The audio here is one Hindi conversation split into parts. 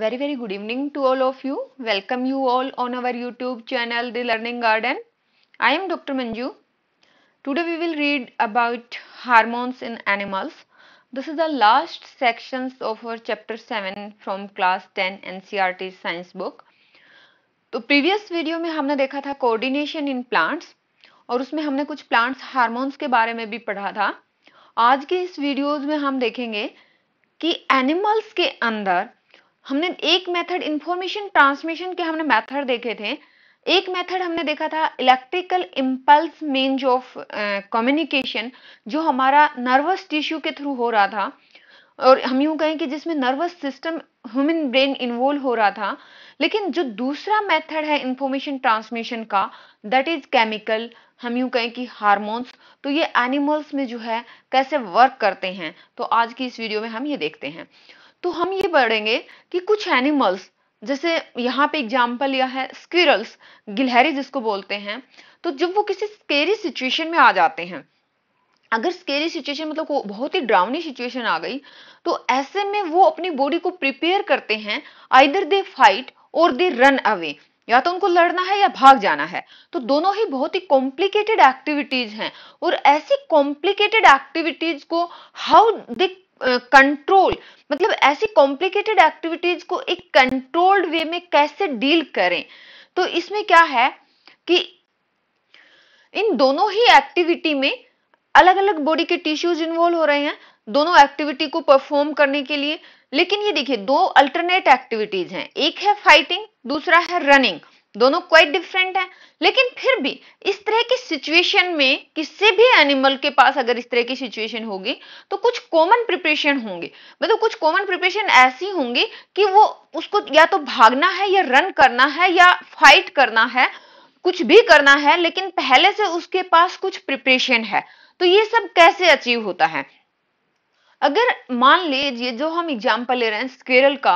very very good evening to all of you welcome you all on our youtube channel the learning garden i am dr manju today we will read about hormones in animals this is the last sections of our chapter 7 from class 10 ncrt science book तो प्रीवियस वीडियो में हमने देखा था कोऑर्डिनेशन इन प्लांट्स और उसमें हमने कुछ प्लांट्स हार्मोन्स के बारे में भी पढ़ा था आज के इस वीडियोस में हम देखेंगे कि एनिमल्स के अंदर हमने एक मेथड इंफॉर्मेशन ट्रांसमिशन के हमने मेथड देखे थे एक मेथड हमने देखा था electrical impulse means of communication जो हमारा नर्वस टिश्यू के थ्रू हो रहा था और हम यूं कहें कि जिसमें nervous system human brain involve हो रहा था लेकिन जो दूसरा मेथड है इंफॉर्मेशन ट्रांसमिशन का दैट इज केमिकल हम यूं कहें कि हार्मोन्स तो ये एनिमल्स में जो है कैसे वर्क करते हैं तो आज की इस वीडियो में हम ये देखते हैं तो हम ये पढ़ेंगे कि कुछ एनिमल्स जैसे यहाँ पे एग्जाम्पल लिया है स्क्विरल्स गिलहरी जिसको बोलते हैं तो जब वो किसी स्केरी सिचुएशन में आ जाते हैं अगर स्केरी सिचुएशन मतलब को बहुत ही ड्राउनी सिचुएशन आ गई तो ऐसे में वो अपनी बॉडी को प्रिपेयर करते हैं आइदर दे फाइट और दे रन अवे या तो उनको लड़ना है या भाग जाना है तो दोनों ही बहुत ही कॉम्प्लिकेटेड एक्टिविटीज हैं और ऐसी कॉम्प्लिकेटेड एक्टिविटीज को हाउ दे कंट्रोल मतलब ऐसी कॉम्प्लिकेटेड एक्टिविटीज को एक कंट्रोल्ड वे में कैसे डील करें तो इसमें क्या है कि इन दोनों ही एक्टिविटी में अलग अलग बॉडी के टिश्यूज इन्वॉल्व हो रहे हैं दोनों एक्टिविटी को परफॉर्म करने के लिए लेकिन ये देखिए दो अल्टरनेट एक्टिविटीज हैं एक है फाइटिंग दूसरा है रनिंग दोनों क्वाइट डिफरेंट हैं लेकिन फिर भी इस तरह की सिचुएशन में किसी भी एनिमल के पास अगर इस तरह की सिचुएशन होगी तो कुछ कॉमन प्रिपरेशन होंगे मतलब कुछ कॉमन प्रिपरेशन ऐसी होंगी कि वो उसको या तो भागना है या रन करना है या फाइट करना है कुछ भी करना है लेकिन पहले से उसके पास कुछ प्रिपरेशन है तो ये सब कैसे अचीव होता है अगर मान लीजिए जो हम एग्जाम्पल ले रहे हैं स्केरल का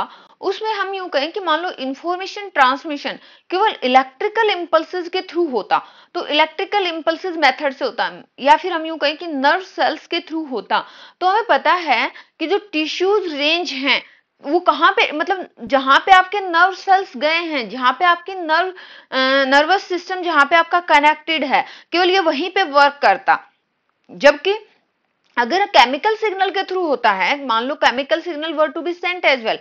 उसमें हम यूं कहें कि मान लो इंफॉर्मेशन ट्रांसमिशन केवल इलेक्ट्रिकल इम्पल्सेस के थ्रू होता तो इलेक्ट्रिकल इम्पल्सेस मेथड से होता या फिर हम यूं कहें कि नर्व सेल्स के थ्रू होता तो हमें पता है कि जो टिश्यूज रेंज हैं वो कहाँ पे मतलब जहां पे आपके नर्व सेल्स गए हैं जहां पे आपके नर्व नर्वस सिस्टम जहां पे आपका कनेक्टेड है केवल ये वहीं पे वर्क करता जबकि अगर केमिकल सिग्नल के थ्रू होता है मान लो chemical signal were to be sent as well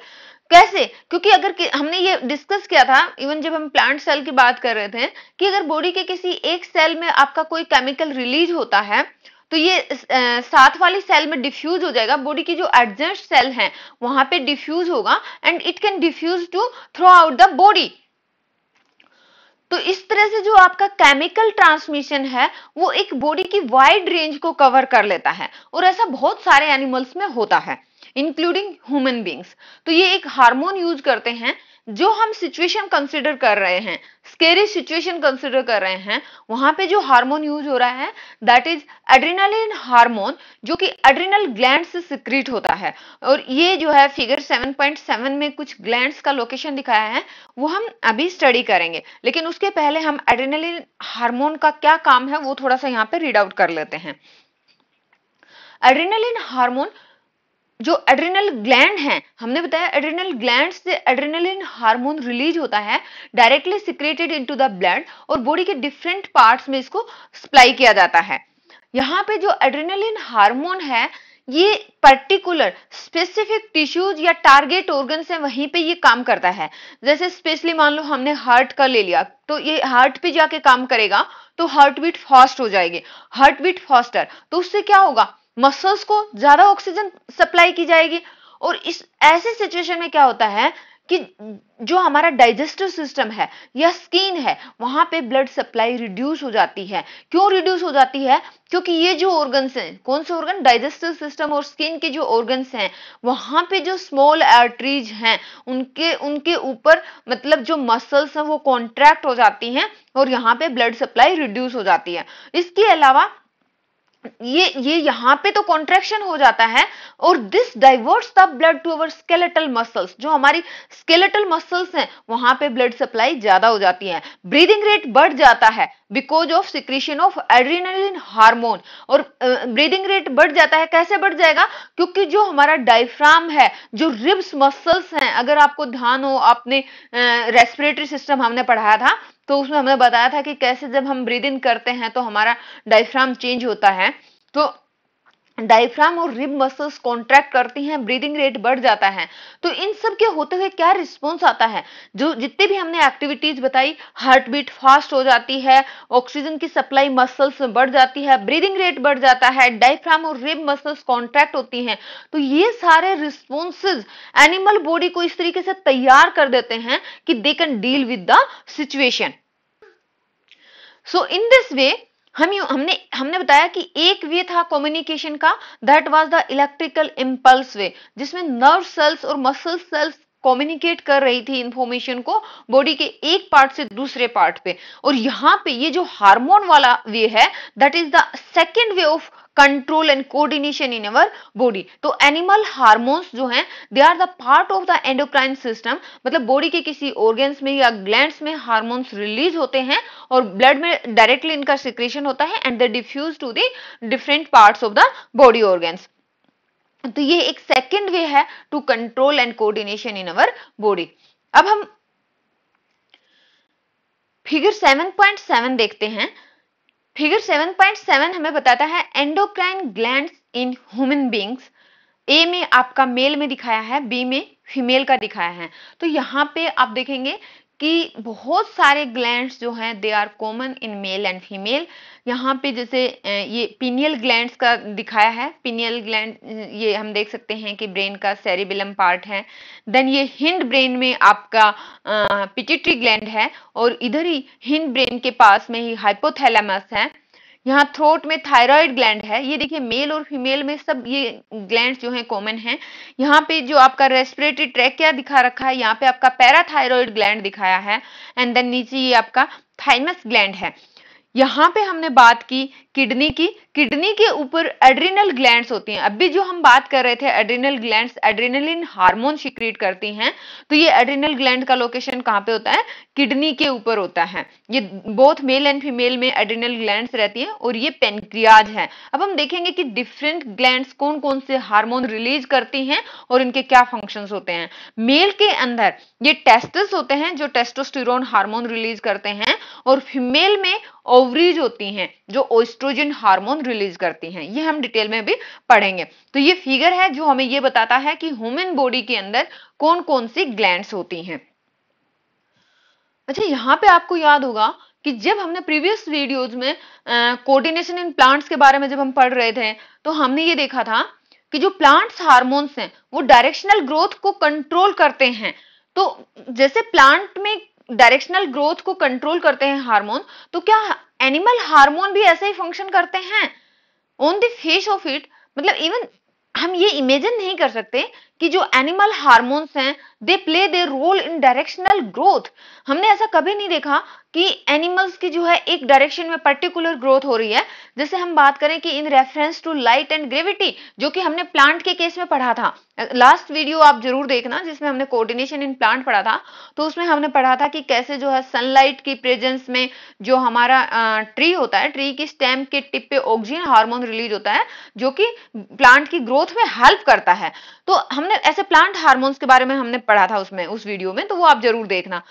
कैसे क्योंकि अगर हमने ये डिस्कस किया था इवन जब हम प्लांट सेल की बात कर रहे थे कि अगर बॉडी के किसी एक सेल में आपका कोई केमिकल रिलीज होता है तो ये साथ वाली सेल में डिफ्यूज हो जाएगा बॉडी की जो एडजस्ट सेल है वहां पे डिफ्यूज होगा and it can diffuse to throughout the body तो इस तरह से जो आपका केमिकल ट्रांसमिशन है वो एक बॉडी की वाइड रेंज को कवर कर लेता है और ऐसा बहुत सारे एनिमल्स में होता है इंक्लूडिंग ह्यूमन बींग्स तो ये एक हार्मोन यूज करते हैं जो हम सिचुएशन कंसिडर कर रहे हैं स्केरी सिचुएशन कंसिडर कर रहे हैं वहां पे जो हार्मोन यूज हो रहा है दैट इज एड्रीनालिन हार्मोन जो कि एड्रीनल ग्लैंड से सिक्रीट होता है और ये जो है फिगर 7.7 में कुछ ग्लैंड्स का लोकेशन दिखाया है वो हम अभी स्टडी करेंगे लेकिन उसके पहले हम एड्रीनालिन हार्मोन का क्या काम है वो थोड़ा सा यहाँ पे रीड आउट कर लेते हैं एड्रीनलिन हार्मोन जो एड्रिनल ग्लैंड हैं हमने बताया एड्रिनल ग्लैंड से एड्रेनलिन हार्मोन रिलीज होता है directly secreted into the blood और बॉडी के डिफरेंट पार्ट्स में इसको सप्लाई किया जाता है यहाँ पे जो एड्रेनलिन हार्मोन है ये पर्टिकुलर स्पेसिफिक टिश्यूज या टारगेट ऑर्गन से वहीं पे ये काम करता है जैसे स्पेशली मान लो हमने हार्ट का ले लिया तो ये हार्ट पे जाके काम करेगा तो हार्ट बीट फास्ट हो जाएगी हार्ट बीट फास्टर तो उससे क्या होगा मसल्स को ज्यादा ऑक्सीजन सप्लाई की जाएगी और इस ऐसे सिचुएशन में क्या होता है कि जो हमारा डाइजेस्टिव सिस्टम है या स्किन है वहां पे ब्लड सप्लाई रिड्यूस हो जाती है क्यों रिड्यूस हो जाती है क्योंकि ये जो ऑर्गन्स हैं कौन से ऑर्गन डाइजेस्टिव सिस्टम और स्किन के जो ऑर्गन्स हैं वहां पे जो स्मॉल आर्टरीज हैं उनके उनके ऊपर मतलब जो मसल्स हैं वो कॉन्ट्रैक्ट हो जाती हैं और यहाँ पे ब्लड सप्लाई रिड्यूस हो जाती है इसके अलावा ये ये यहां पे तो कॉन्ट्रेक्शन हो जाता है और this diverts the blood to our skeletal muscles जो हमारी स्केलेटल मसल्स हैं वहां पे ब्लड सप्लाई ज्यादा हो जाती है ब्रीदिंग रेट बढ़ जाता है because of secretion of adrenaline hormone और ब्रीदिंग रेट बढ़ जाता है कैसे बढ़ जाएगा क्योंकि जो हमारा डायफ्राम है जो रिब्स मसल्स हैं अगर आपको ध्यान हो आपने रेस्पिरेटरी सिस्टम हमने पढ़ाया था तो उसमें हमने बताया था कि कैसे जब हम ब्रीद इन करते हैं तो हमारा डायफ्राम चेंज होता है तो डायफ्राम और रिब मसल्स कॉन्ट्रैक्ट करती हैं ब्रीदिंग रेट बढ़ जाता है तो इन सब के होते हुए क्या रिस्पॉन्स आता है जो जितनी भी हमने एक्टिविटीज बताई हार्ट बीट फास्ट हो जाती है ऑक्सीजन की सप्लाई मसल्स में बढ़ जाती है ब्रीदिंग रेट बढ़ जाता है डायफ्राम और रिब मसल्स कॉन्ट्रैक्ट होती हैं तो ये सारे रिस्पॉन्सेज एनिमल बॉडी को इस तरीके से तैयार कर देते हैं कि they can deal with the situation so in this way हम हमने हमने बताया कि एक वे था कम्युनिकेशन का that was the electrical impulse way जिसमें नर्व सेल्स और मसल सेल्स कम्युनिकेट कर रही थी इंफॉर्मेशन को बॉडी के एक पार्ट से दूसरे पार्ट पे और यहाँ पे ये जो हार्मोन वाला वे है that is the second way of control and coordination in our body तो एनिमल हार्मोन्स जो हैं they are the part of the endocrine system मतलब बॉडी के किसी ऑर्गेन्स में या ग्लैंड्स में हार्मोन्स रिलीज होते हैं और ब्लड में डायरेक्टली इनका सिक्रेशन होता है and they diffuse to the different parts of the body organs तो ये एक सेकेंड वे है to control and coordination in our body अब हम फिगर 7.7 देखते हैं फिगर 7.7 हमें बताता है endocrine gland in human beings A में आपका मेल में दिखाया है बी में फीमेल का दिखाया है तो यहाँ पे आप देखेंगे कि बहुत सारे ग्लैंड्स जो हैं they are common in male and female यहाँ पे जैसे ये पिनियल ग्लैंड्स का दिखाया है पिनियल ग्लैंड ये हम देख सकते हैं कि ब्रेन का सेरिबिलम पार्ट है देन ये हिंड ब्रेन में आपका पिटिट्री ग्लैंड है और इधर ही हिंड ब्रेन के पास में ही हाइपोथैलेमस है यहाँ थ्रोट में थायराइड ग्लैंड है ये देखिए मेल और फीमेल में सब ये ग्लैंड जो है कॉमन है यहाँ पे जो आपका रेस्पिरेटरी ट्रैक क्या दिखा रखा है यहाँ पे आपका पैराथायरॉयड ग्लैंड दिखाया है एंड देन नीचे ये आपका थाइमस ग्लैंड है यहाँ पे हमने बात की किडनी की किडनी के ऊपर एड्रिनल ग्लैंड्स होती हैं अभी जो हम बात कर रहे थे adrenal glands adrenaline hormone secrete करती हैं तो ये एड्रिनल ग्लैंड का लोकेशन कहाँ पे होता है किडनी के ऊपर होता है ये बोथ मेल एंड फीमेल में एड्रिनल ग्लैंड्स रहती हैं और ये पेनक्रियाज है अब हम देखेंगे कि डिफरेंट ग्लैंड कौन कौन से हार्मोन रिलीज करती हैं और इनके क्या फंक्शन होते हैं मेल के अंदर ये टेस्टस होते हैं जो टेस्टोस्टिरोन हार्मोन रिलीज करते हैं और फीमेल में ओवरीज होती हैं जो ओस्ट्रोजन हार्मोन रिलीज करती हैं ये हम डिटेल में भी पढ़ेंगे तो ये फिगर है जो हमें ये बताता है कि ह्यूमन बॉडी के अंदर कौन कौन सी ग्लैंड होती हैं अच्छा यहाँ पे आपको याद होगा कि जब हमने प्रीवियस वीडियोज में कोऑर्डिनेशन इन प्लांट्स के बारे में जब हम पढ़ रहे थे तो हमने ये देखा था कि जो प्लांट्स हार्मोन्स हैं वो डायरेक्शनल ग्रोथ को कंट्रोल करते हैं तो जैसे प्लांट में डायरेक्शनल ग्रोथ को कंट्रोल करते हैं हार्मोन तो क्या एनिमल हार्मोन भी ऐसे ही फंक्शन करते हैं on the face of it मतलब इवन हम ये इमेजिन नहीं कर सकते कि जो एनिमल हार्मोन्स हैं they play they role in directional growth हमने ऐसा कभी नहीं देखा कि एनिमल्स की जो है एक डायरेक्शन में पर्टिकुलर ग्रोथ हो रही है जैसे हम बात करें कि in reference to light and gravity जो कि हमने प्लांट के केस में पढ़ा था लास्ट वीडियो आप जरूर देखना जिसमें हमने कोऑर्डिनेशन इन प्लांट पढ़ा था तो उसमें हमने पढ़ा था कि कैसे जो है सनलाइट की प्रेजेंस में जो हमारा ट्री होता है ट्री की स्टेम के टिप पे ऑक्सीजन हार्मोन रिलीज होता है जो कि प्लांट की ग्रोथ में हेल्प करता है तो हमने सिमिलर ऐसे प्लांट हार्मोन्स के बारे में हमने पढ़ा था उसमें उस वीडियो में तो वो आप जरूर देखना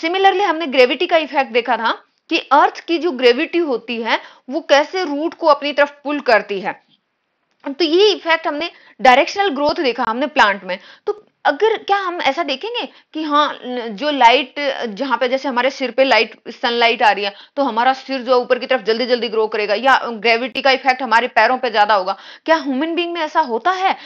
सिमिलरली हमने ग्रेविटी का इफेक्ट देखा था कि अर्थ की जो ग्रेविटी होती है वो कैसे रूट को अपनी तरफ पुल करती है तो ये इफेक्ट हमने डायरेक्शनल ग्रोथ देखा हमने प्लांट में तो अगर क्या हम ऐसा देखेंगे कि हाँ जो लाइट जहाँ पे जैसे हमारे सिर पे लाइट सनलाइट आ रही है तो हमारा सिर जो ऊपर की तरफ जल्दी जल्दी ग्रो करेगा या ग्रेविटी का इफेक्ट हमारे पैरों पे ज्यादा होगा क्या ह्यूमन बींग में ऐसा होता है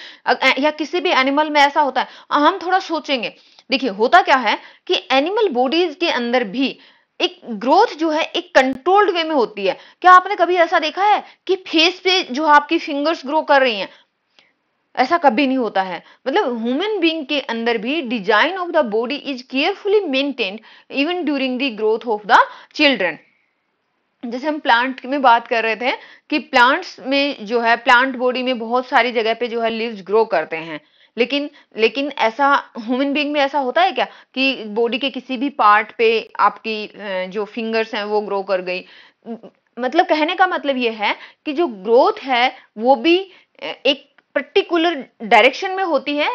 या किसी भी एनिमल में ऐसा होता है हम थोड़ा सोचेंगे देखिए होता क्या है कि एनिमल बॉडीज के अंदर भी एक ग्रोथ जो है एक कंट्रोल्ड वे में होती है क्या आपने कभी ऐसा देखा है कि फेस पे जो आपकी फिंगर्स ग्रो कर रही हैं ऐसा कभी नहीं होता है मतलब ह्यूमन बींग के अंदर भी design of the body is carefully maintained even during the growth of the children जैसे हम प्लांट में बात कर रहे थे कि प्लांट्स में जो है प्लांट बॉडी में बहुत सारी जगह पे जो है लीव्स ग्रो करते हैं लेकिन लेकिन ऐसा ह्यूमन बीइंग में ऐसा होता है क्या कि बॉडी के किसी भी पार्ट पे आपकी जो फिंगर्स हैं वो ग्रो कर गई मतलब कहने का मतलब ये है कि जो ग्रोथ है वो भी एक पर्टिकुलर डायरेक्शन में होती है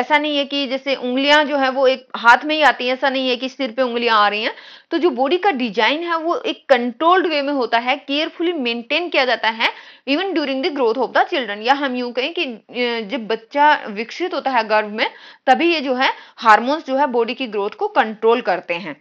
ऐसा नहीं है कि जैसे उंगलियां जो है वो एक हाथ में ही आती है ऐसा नहीं है कि सिर पे उंगलियां आ रही हैं तो जो बॉडी का डिजाइन है वो एक कंट्रोल्ड वे में होता है केयरफुली मेंटेन किया जाता है even during the growth of the children या हम यूं कहें कि जब बच्चा विकसित होता है गर्भ में तभी ये जो है हार्मोन्स जो है बॉडी की ग्रोथ को कंट्रोल करते हैं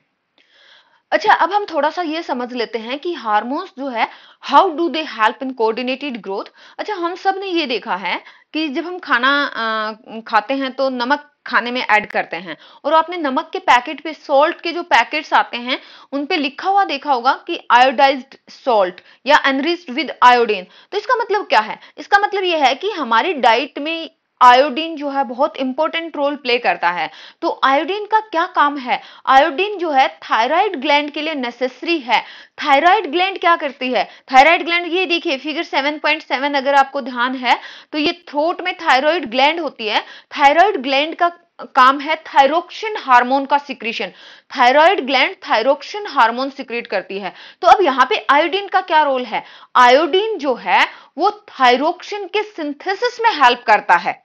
अच्छा अब हम थोड़ा सा ये समझ लेते हैं कि हार्मोन्स जो है how do they help in coordinated growth अच्छा हम सब ने ये देखा है कि जब हम खाना आ, खाते हैं तो नमक खाने में ऐड करते हैं और आपने नमक के पैकेट पे सॉल्ट के जो पैकेट्स आते हैं उन पे लिखा हुआ देखा होगा कि आयोडाइज्ड सॉल्ट या एनरिच्ड विद आयोडीन तो इसका मतलब क्या है इसका मतलब यह है कि हमारी डाइट में आयोडीन जो है बहुत इंपॉर्टेंट रोल प्ले करता है तो आयोडीन का क्या काम है आयोडीन जो है थायराइड ग्लैंड के लिए नेसेसरी है थायराइड ग्लैंड क्या करती है थायराइड ग्लैंड ये देखिए फिगर 7.7 अगर आपको ध्यान है तो ये थ्रोट में थायराइड ग्लैंड होती है थायराइड ग्लैंड का काम है थायरोक्शन हार्मोन का secretion thyroid gland thyroxine hormone secrete करती है तो अब यहाँ पे आयोडीन का क्या रोल है आयोडीन जो है वो थायरोक्शन के सिंथेसिस में हेल्प करता है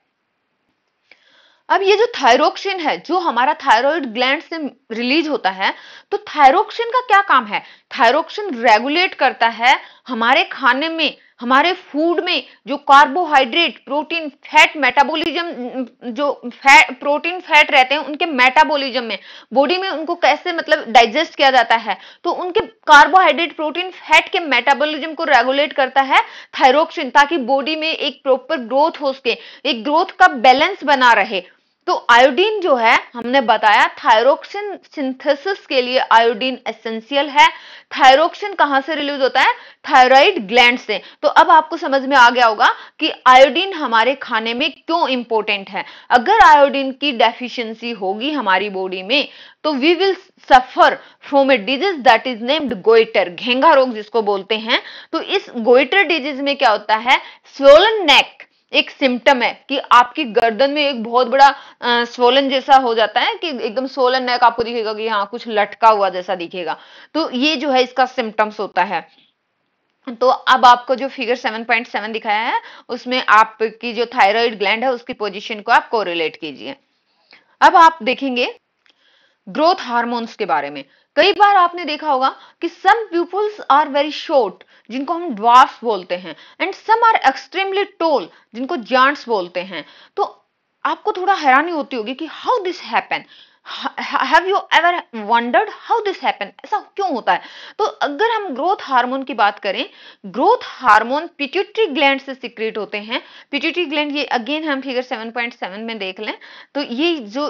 अब ये जो थायरोक्सिन है जो हमारा थायराइड ग्लैंड से रिलीज होता है तो थायरोक्सिन का क्या काम है थायरोक्सिन रेगुलेट करता है हमारे खाने में हमारे फूड में जो कार्बोहाइड्रेट प्रोटीन फैट मेटाबॉलिज्म जो फैट प्रोटीन फैट रहते हैं उनके मेटाबॉलिज्म में बॉडी में उनको कैसे मतलब डाइजेस्ट किया जाता है तो उनके कार्बोहाइड्रेट प्रोटीन फैट के मेटाबॉलिज्म को रेगुलेट करता है थायरोक्सिन ताकि बॉडी में एक प्रॉपर ग्रोथ हो सके एक ग्रोथ का बैलेंस बना रहे तो आयोडीन जो है हमने बताया थायरोक्सिन सिंथेसिस के लिए आयोडीन एसेंशियल है थायरोक्सिन कहां से रिलीज होता है थायराइड ग्लैंड से तो अब आपको समझ में आ गया होगा कि आयोडीन हमारे खाने में क्यों इंपॉर्टेंट है अगर आयोडीन की डेफिशिएंसी होगी हमारी बॉडी में तो we will suffer from a disease that is named goitre घेंगा रोग जिसको बोलते हैं तो इस गोइटर डिजीज में क्या होता है स्वोलन नेक एक सिम्टम है कि आपकी गर्दन में एक बहुत बड़ा आ, स्वोलन जैसा हो जाता है कि एकदम स्वोलन नेक आपको दिखेगा कि हाँ कुछ लटका हुआ जैसा दिखेगा तो ये जो है इसका सिम्टम्स होता है तो अब आपको जो फिगर 7.7 दिखाया है उसमें आपकी जो थायराइड ग्लैंड है उसकी पोजीशन को आप कोरिलेट कीजिए अब आप देखेंगे ग्रोथ हार्मोन्स के बारे में कई बार आपने देखा होगा कि some peoples are very short जिनको हम ड्वार्फ बोलते हैं and some are extremely tall जिनको जॉन्ट्स बोलते हैं तो आपको थोड़ा हैरानी होती होगी कि how this happen have you ever wondered how this happen ऐसा क्यों होता है तो अगर हम ग्रोथ हार्मोन की बात करें ग्रोथ हार्मोन पिट्यूटरी ग्लैंड से सिक्रेट होते हैं पिट्यूटरी ग्लैंड ये अगेन हम फिगर 7.7 में देख लें तो ये जो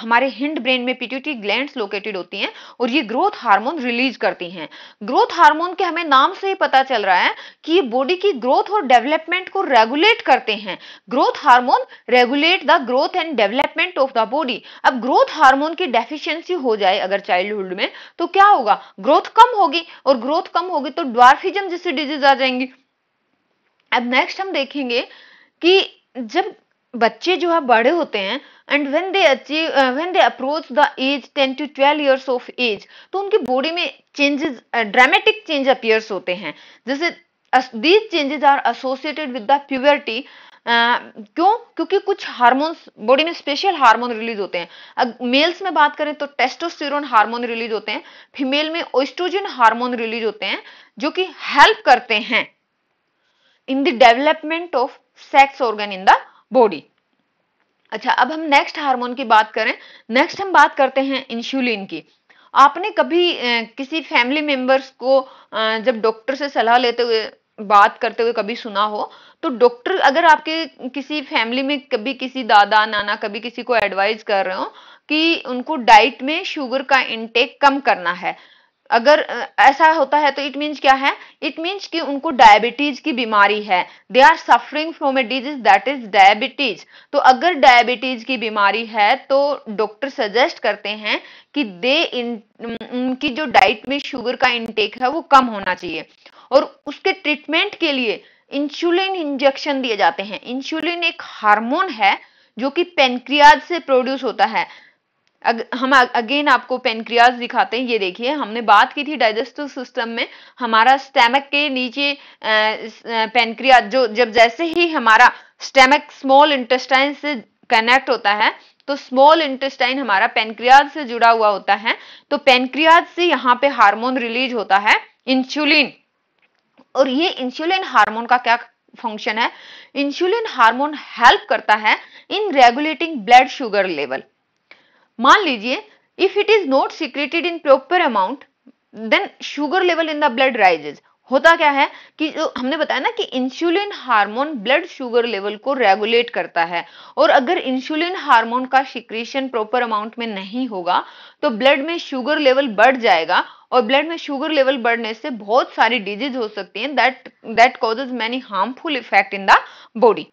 हमारे हिंड ब्रेन में पिट्यूटरी ग्लैंड लोकेटेड होती हैं और ये ग्रोथ हार्मोन रिलीज करती हैं ग्रोथ हार्मोन के हमें नाम से ही पता चल रहा है कि ये बॉडी की ग्रोथ और डेवलपमेंट को रेगुलेट करते हैं growth hormone regulate the growth and development of the body अब ग्रोथ हार्मोन की डेफिशिएंसी हो जाए अगर चाइल्डहुड में तो क्या होगा ग्रोथ कम होगी और ग्रोथ कम होगी तो ड्वार्फिज्म जैसी डिजीज आ जाएंगी अब नेक्स्ट हम देखेंगे कि जब बच्चे जो है बड़े होते हैं and when they achieve when they approach the age ten to twelve years of age तो उनकी बॉडी में चेंजेस ड्रामेटिक चेंज अपियर्स होते हैं जैसे these changes are associated with the puberty क्यों क्योंकि कुछ हार्मोन्स बॉडी में स्पेशल हार्मोन रिलीज होते हैं मेल्स में बात करें तो टेस्टोस्टेरोन हार्मोन रिलीज होते हैं फीमेल में ओस्ट्रोजन हार्मोन रिलीज होते हैं जो कि हेल्प करते हैं in the development of sex organ in the body अच्छा अब हम नेक्स्ट हार्मोन की बात करें नेक्स्ट हम बात करते हैं इंसुलिन की आपने कभी किसी फैमिली मेंबर्स को जब डॉक्टर से सलाह लेते हुए बात करते हुए कभी सुना हो तो डॉक्टर अगर आपके किसी फैमिली में कभी किसी दादा नाना कभी किसी को एडवाइज कर रहे हो कि उनको डाइट में शुगर का इंटेक कम करना है अगर ऐसा होता है तो इट मीन्स क्या है इट मीन्स कि उनको डायबिटीज की बीमारी है they are suffering from a disease that is diabetes तो अगर डायबिटीज की बीमारी है तो डॉक्टर सजेस्ट करते हैं कि दे उनकी जो डाइट में शुगर का इंटेक है वो कम होना चाहिए और उसके ट्रीटमेंट के लिए इंसुलिन इंजेक्शन दिए जाते हैं इंसुलिन एक हार्मोन है जो कि पेनक्रियाज से प्रोड्यूस होता है अग, हम अगेन आपको पेनक्रियाज दिखाते हैं ये देखिए हमने बात की थी डाइजेस्टिव सिस्टम में हमारा स्टेमक के नीचे पेनक्रियाज जो जब जैसे ही हमारा स्टेमक स्मॉल इंटेस्टाइन से कनेक्ट होता है तो स्मॉल इंटेस्टाइन हमारा पेनक्रियाज से जुड़ा हुआ होता है तो पेनक्रियाज से यहाँ पे हार्मोन रिलीज होता है इंसुलिन और ये इंसुलिन हार्मोन का क्या फंक्शन है इंसुलिन हार्मोन हेल्प करता है in regulating blood sugar level मान लीजिए if it is not secreted in proper amount then sugar level in the blood rises होता क्या है कि जो हमने बताया ना कि insulin hormone blood sugar level को रेगुलेट करता है और अगर इंसुलिन हार्मोन का सिक्रेशन प्रॉपर अमाउंट में नहीं होगा तो ब्लड में शुगर लेवल बढ़ जाएगा और ब्लड में शुगर लेवल बढ़ने से बहुत सारी डिजीज हो सकती हैं that that causes many harmful effect in the body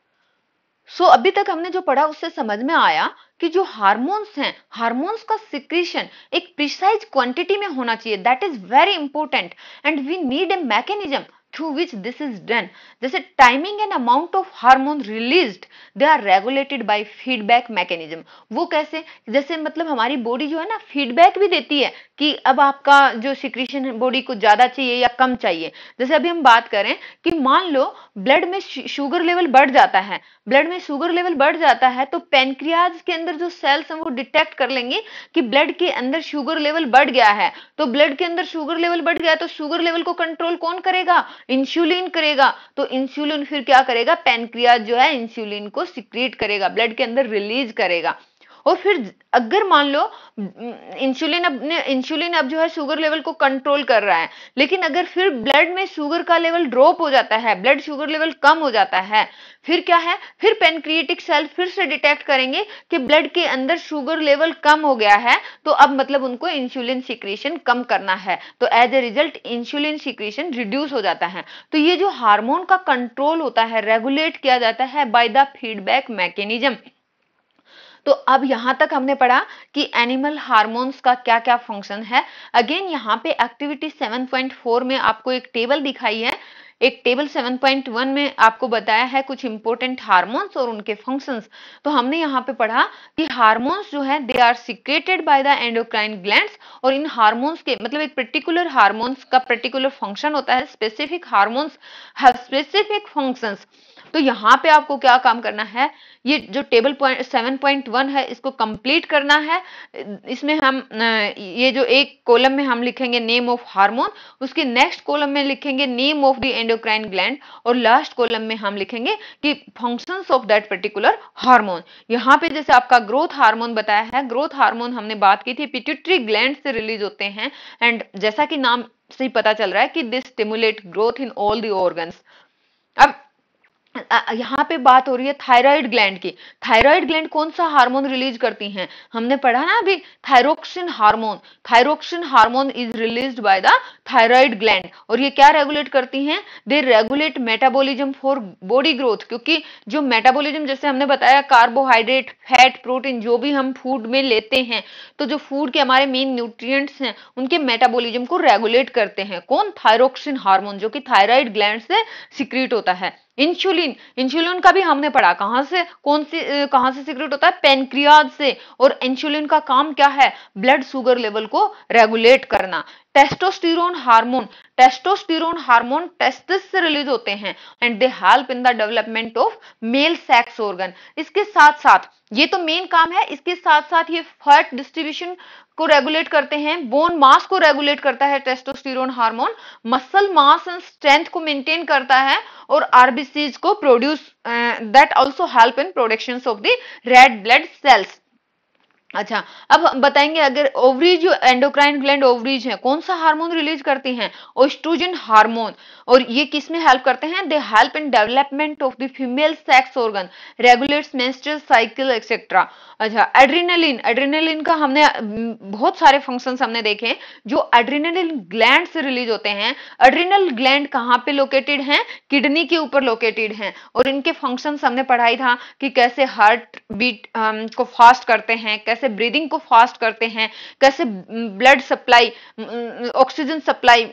so अभी तक हमने जो पढ़ा उससे समझ में आया कि जो हार्मोन्स हैं हार्मोन्स का सिक्रीशन एक प्रिसाइज क्वांटिटी में होना चाहिए that is very important and we need a mechanism through which this is done जैसे timing and amount of hormone release they are regulated by feedback mechanism वो कैसे जैसे मतलब हमारी बॉडी जो है ना फीडबैक भी देती है कि अब आपका जो सिक्रीशन बॉडी कुछ ज्यादा चाहिए या कम चाहिए जैसे अभी हम बात करें कि मान लो ब्लड में शुगर लेवल बढ़ जाता है ब्लड में शुगर लेवल बढ़ जाता है तो पेनक्रियाज के अंदर जो सेल्स हैं वो डिटेक्ट कर लेंगे कि ब्लड के अंदर शुगर लेवल बढ़ गया है तो ब्लड के अंदर शुगर लेवल बढ़ गया तो शुगर लेवल को कंट्रोल कौन करेगा इंसुलिन करेगा तो इंसुलिन फिर क्या करेगा पेनक्रियाज जो है इंसुलिन को सिक्रीट करेगा ब्लड के अंदर रिलीज करेगा और फिर अगर मान लो इंसुलिन अब इंसुलिन अब जो है शुगर लेवल को कंट्रोल कर रहा है लेकिन अगर फिर ब्लड में शुगर का लेवल ड्रॉप हो जाता है ब्लड शुगर लेवल कम हो जाता है फिर क्या है फिर पेनक्रिएटिक सेल फिर से डिटेक्ट करेंगे कि ब्लड के अंदर शुगर लेवल कम हो गया है तो अब मतलब उनको इंसुलिन सिक्रेशन कम करना है तो as a result insulin secretion reduce हो जाता है तो ये जो हार्मोन का कंट्रोल होता है रेगुलेट किया जाता है बाय द फीडबैक मैकेनिज्म तो अब यहाँ तक हमने पढ़ा कि एनिमल हार्मोन्स का क्या क्या फंक्शन है अगेन यहाँ पे एक्टिविटी 7.4 में आपको एक टेबल दिखाई है एक टेबल 7.1 में आपको बताया है कुछ इंपोर्टेंट हार्मोन्स और उनके फंक्शंस तो हमने यहाँ पे पढ़ा कि हार्मोन्स जो है they are secreted by the endocrine glands और इन हार्मोन्स के मतलब एक पर्टिकुलर हार्मोन्स का पर्टिकुलर फंक्शन होता है specific hormones have specific functions तो यहाँ पे आपको क्या काम करना है ये जो table point seven point one है इसको कंप्लीट करना है इसमें हम ये जो एक कॉलम में हम लिखेंगे नेम ऑफ हार्मोन उसके नेक्स्ट कॉलम में लिखेंगे name of the endocrine gland और लास्ट कॉलम में हम लिखेंगे कि functions of that particular hormone यहाँ पे जैसे आपका ग्रोथ हार्मोन बताया है ग्रोथ हार्मोन हमने बात की थी पिट्यूटरी ग्लैंड से रिलीज होते हैं एंड जैसा कि नाम से ही पता चल रहा है कि this stimulate growth in all the organs अब यहाँ पे बात हो रही है थायराइड ग्लैंड की थायराइड ग्लैंड कौन सा हार्मोन रिलीज करती हैं हमने पढ़ा ना अभी thyroxine hormone thyroxine hormone is released by the thyroid gland और ये क्या रेगुलेट करती हैं they regulate metabolism for body growth क्योंकि जो मेटाबॉलिज्म जैसे हमने बताया कार्बोहाइड्रेट फैट प्रोटीन जो भी हम फूड में लेते हैं तो जो फूड के हमारे मेन न्यूट्रिएंट्स हैं उनके मेटाबॉलिज्म को रेगुलेट करते हैं कौन थायरोक्सिन हार्मोन जो कि थायराइड ग्लैंड से सिक्रीट होता है इंसुलिन इंसुलिन का भी हमने पढ़ा कहां से कौन सी कहां से सीक्रेट होता है पेनक्रियाज से और इंसुलिन का काम क्या है ब्लड शुगर लेवल को रेगुलेट करना testosterone hormone testosterone hormone testis से रिलीज होते हैं and they help in the development of male sex organ इसके साथ साथ ये तो मेन काम है इसके साथ साथ ये फर्ट डिस्ट्रीब्यूशन को रेगुलेट करते हैं बोन मास को रेगुलेट करता है testosterone hormone muscle mass and strength को मेंटेन करता है और आरबीसीज को produce that also help in production of the red blood cells अच्छा अब बताएंगे अगर ओवरी जो एंडोक्राइन ग्लैंड ओवरीज है कौन सा हार्मोन रिलीज करती हैं ओस्ट्रोजन हार्मोन और ये किस में हेल्प करते हैं they help in development of the female sex organ regulates menstrual cycle etcetera अच्छा एड्रीनलिन एड्रीनलिन का हमने बहुत सारे फंक्शन हमने देखे जो एड्रीनलिन ग्लैंड से रिलीज होते हैं एड्रीनल ग्लैंड कहाँ पे लोकेटेड है किडनी के ऊपर लोकेटेड है और इनके फंक्शन हमने पढ़ाई था कि कैसे हार्ट बीट को फास्ट करते हैं कैसे कैसे ब्रीदिंग को फास्ट करते हैं कैसे blood supply oxygen supply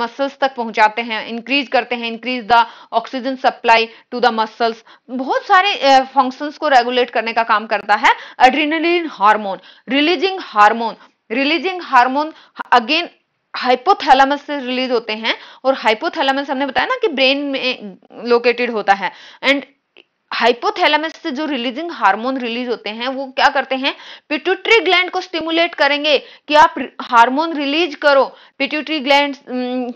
muscles तक पहुंचाते हैं इंक्रीज करते हैं increase the oxygen supply to the muscles बहुत सारे फंक्शंस को रेगुलेट करने का काम करता है adrenaline hormone releasing hormone releasing hormone again hypothalamus से रिलीज होते हैं और हाइपोथैलेमस हमने बताया ना कि ब्रेन में लोकेटेड होता है एंड हाइपोथैलेमस से जो रिलीजिंग हार्मोन रिलीज होते हैं वो क्या करते हैं पिट्यूटरी ग्लैंड को स्टिमुलेट करेंगे कि आप हार्मोन रिलीज करो पिट्यूटरी ग्लैंड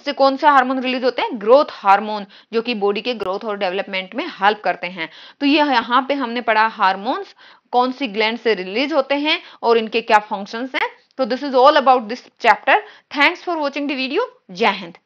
से कौन सा हार्मोन रिलीज होते हैं ग्रोथ हार्मोन जो कि बॉडी के ग्रोथ और डेवलपमेंट में हेल्प करते हैं तो ये यहाँ पे हमने पढ़ा हार्मोन कौन सी ग्लैंड से रिलीज होते हैं और इनके क्या फंक्शन है तो this is all about this chapter thanks for watching the video जय हिंद